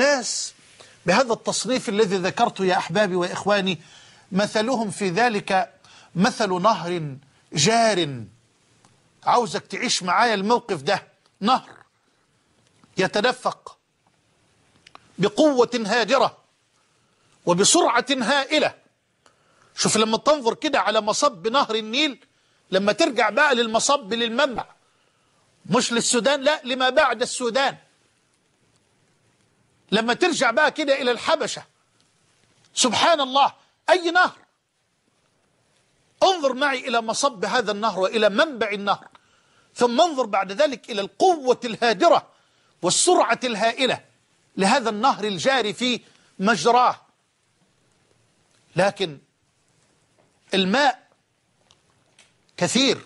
الناس بهذا التصنيف الذي ذكرته يا أحبابي وإخواني مثلهم في ذلك مثل نهر جار عاوزك تعيش معايا الموقف ده نهر يتدفق بقوة هاجرة وبسرعة هائلة شوف لما تنظر كده على مصب نهر النيل لما ترجع بقى للمصب للمنبع مش للسودان لا لما بعد السودان لما ترجع بقى كده إلى الحبشة سبحان الله أي نهر انظر معي إلى مصب هذا النهر وإلى منبع النهر ثم انظر بعد ذلك إلى القوة الهادرة والسرعة الهائلة لهذا النهر الجاري في مجراه لكن الماء كثير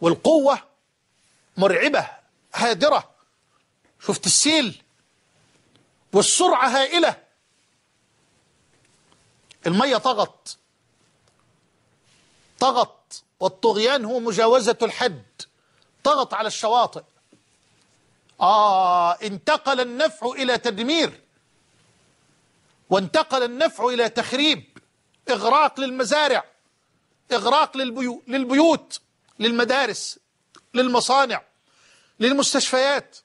والقوة مرعبة هادرة شفت السيل والسرعة هائلة المية طغت طغت والطغيان هو مجاوزة الحد طغت على الشواطئ آه انتقل النفع إلى تدمير وانتقل النفع إلى تخريب إغراق للمزارع إغراق للبيو للبيوت للمدارس للمصانع للمستشفيات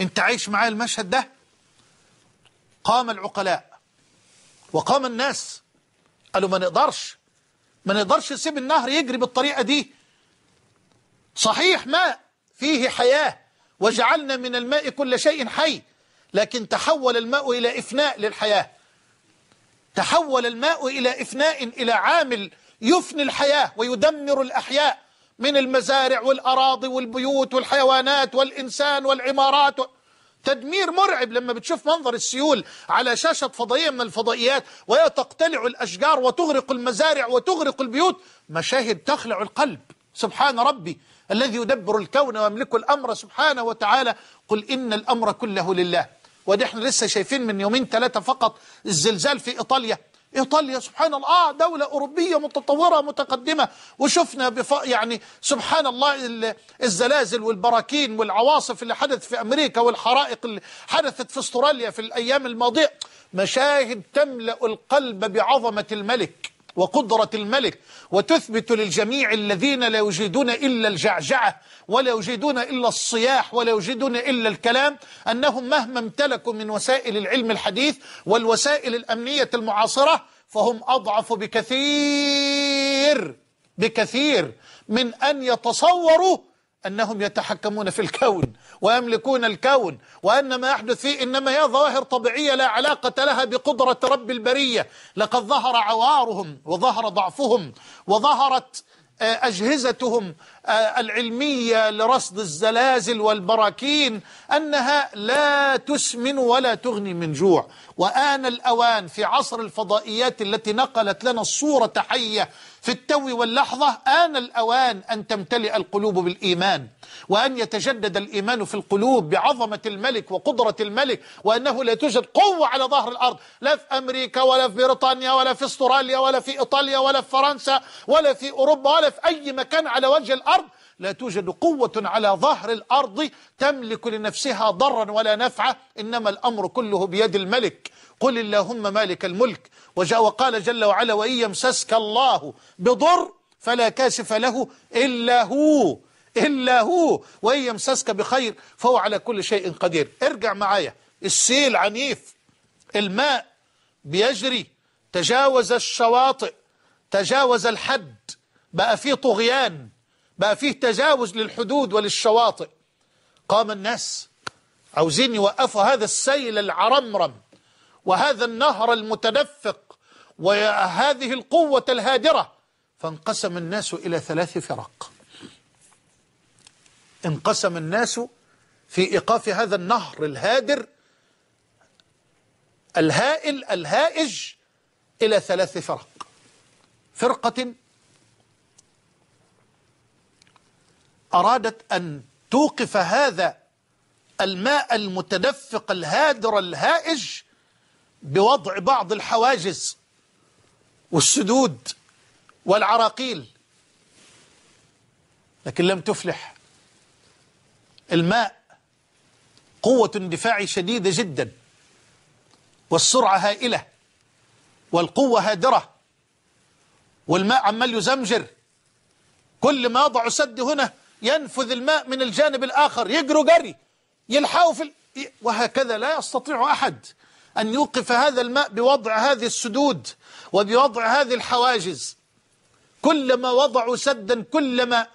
انت عايش معايا المشهد ده قام العقلاء وقام الناس قالوا ما نقدرش ما نقدرش نسيب النهر يجري بالطريقة دي صحيح ماء فيه حياة وجعلنا من الماء كل شيء حي لكن تحول الماء إلى إفناء للحياة تحول الماء إلى إفناء إلى عامل يفني الحياة ويدمر الأحياء من المزارع والأراضي والبيوت والحيوانات والإنسان والعمارات تدمير مرعب لما بتشوف منظر السيول على شاشة فضائية من الفضائيات وهي تقتلع الأشجار وتغرق المزارع وتغرق البيوت مشاهد تخلع القلب سبحان ربي الذي يدبر الكون ويملك الأمر سبحانه وتعالى قل إن الأمر كله لله وده احنا لسه شايفين من يومين ثلاثة فقط الزلزال في إيطاليا ايطاليا سبحان الله آه دوله اوروبيه متطوره متقدمه وشفنا بف يعني سبحان الله الزلازل والبراكين والعواصف اللي حدثت في امريكا والحرائق اللي حدثت في استراليا في الايام الماضيه مشاهد تملا القلب بعظمه الملك وقدرة الملك وتثبت للجميع الذين لا يجدون إلا الجعجعة ولا يجدون إلا الصياح ولا يجدون إلا الكلام أنهم مهما امتلكوا من وسائل العلم الحديث والوسائل الأمنية المعاصرة فهم أضعف بكثير بكثير من أن يتصوروا أنهم يتحكمون في الكون ويملكون الكون وأن ما يحدث فيه إنما هي ظواهر طبيعية لا علاقة لها بقدرة رب البرية لقد ظهر عوارهم وظهر ضعفهم وظهرت آه، أجهزتهم آه، العلمية لرصد الزلازل والبراكين أنها لا تسمن ولا تغني من جوع وآن الأوان في عصر الفضائيات التي نقلت لنا الصورة حية في التو واللحظة آن الأوان أن تمتلئ القلوب بالإيمان وأن يتجدد الإيمان في القلوب بعظمة الملك وقدرة الملك وأنه لا توجد قوة على ظهر الأرض لا في أمريكا ولا في بريطانيا ولا في استراليا ولا في إيطاليا ولا في فرنسا ولا في أوروبا ولا في أي مكان على وجه الأرض لا توجد قوة على ظهر الأرض تملك لنفسها ضرا ولا نفعا إنما الأمر كله بيد الملك قل اللهم مالك الملك وجاء وقال جل وعلا وإن يمسسك الله بضر فلا كاشف له إلا هو إلا هو وإن يمسسك بخير فهو على كل شيء قدير ارجع معايا السيل عنيف الماء بيجري تجاوز الشواطئ تجاوز الحد بقى فيه طغيان بقى فيه تجاوز للحدود وللشواطئ قام الناس عاوزين يوقفوا هذا السيل العرمرم وهذا النهر المتدفق وهذه القوة الهادرة فانقسم الناس إلى ثلاث فرق انقسم الناس في إيقاف هذا النهر الهادر الهائل الهائج إلى ثلاث فرق فرقة أرادت أن توقف هذا الماء المتدفق الهادر الهائج بوضع بعض الحواجز والسدود والعراقيل لكن لم تفلح الماء قوة اندفاع شديدة جدا والسرعة هائلة والقوة هادرة والماء عمال يزمجر كل ما يضع سد هنا ينفذ الماء من الجانب الآخر يجروا جري يلحقوا في ال... وهكذا لا يستطيع أحد أن يوقف هذا الماء بوضع هذه السدود وبوضع هذه الحواجز كلما وضعوا سدا كلما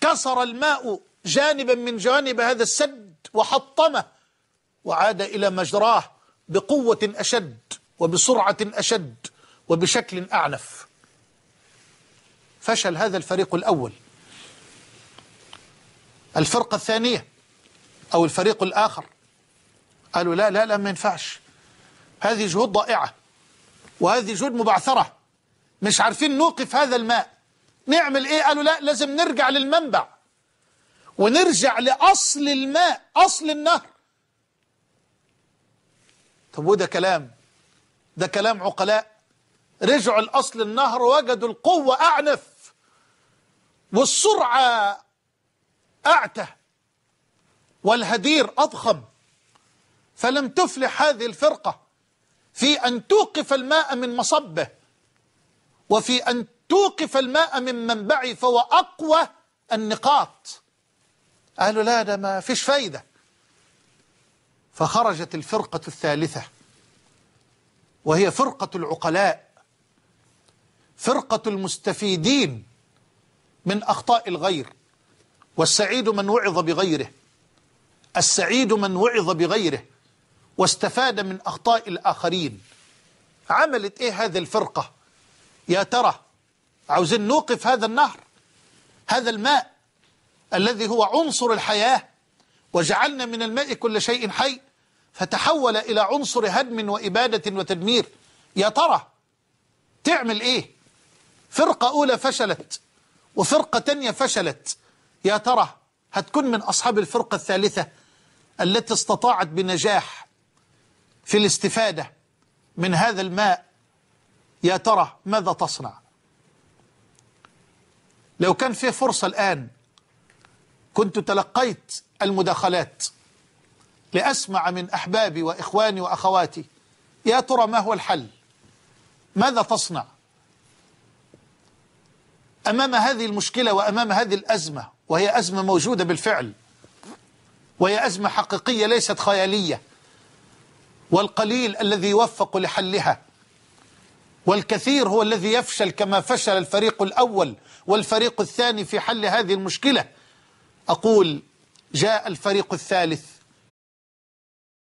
كسر الماء جانبا من جوانب هذا السد وحطمه وعاد إلى مجراه بقوة أشد وبسرعة أشد وبشكل أعنف فشل هذا الفريق الأول الفرقة الثانية أو الفريق الآخر قالوا لا لا لا ما ينفعش هذه جهود ضائعة وهذه جهود مبعثرة مش عارفين نوقف هذا الماء نعمل ايه قالوا لا لازم نرجع للمنبع ونرجع لأصل الماء أصل النهر طب وده كلام ده كلام عقلاء رجعوا لأصل النهر وجدوا القوة أعنف والسرعة أعته والهدير أضخم فلم تفلح هذه الفرقة في أن توقف الماء من مصبه وفي أن توقف الماء من منبعه فهو أقوى النقاط قالوا لا ده ما فيش فايدة فخرجت الفرقة الثالثة وهي فرقة العقلاء فرقة المستفيدين من أخطاء الغير والسعيد من وعظ بغيره السعيد من وعظ بغيره واستفاد من أخطاء الآخرين عملت إيه هذه الفرقة يا ترى عاوزين نوقف هذا النهر هذا الماء الذي هو عنصر الحياة وجعلنا من الماء كل شيء حي فتحول إلى عنصر هدم وإبادة وتدمير يا ترى تعمل إيه فرقة أولى فشلت وفرقة تانية فشلت يا ترى هتكون من أصحاب الفرقة الثالثة التي استطاعت بنجاح في الاستفادة من هذا الماء يا ترى ماذا تصنع لو كان في فرصة الآن كنت تلقيت المداخلات لأسمع من أحبابي وإخواني وأخواتي يا ترى ما هو الحل ماذا تصنع أمام هذه المشكلة وأمام هذه الأزمة وهي أزمة موجودة بالفعل وهي أزمة حقيقية ليست خيالية والقليل الذي يوفق لحلها والكثير هو الذي يفشل كما فشل الفريق الأول والفريق الثاني في حل هذه المشكلة أقول جاء الفريق الثالث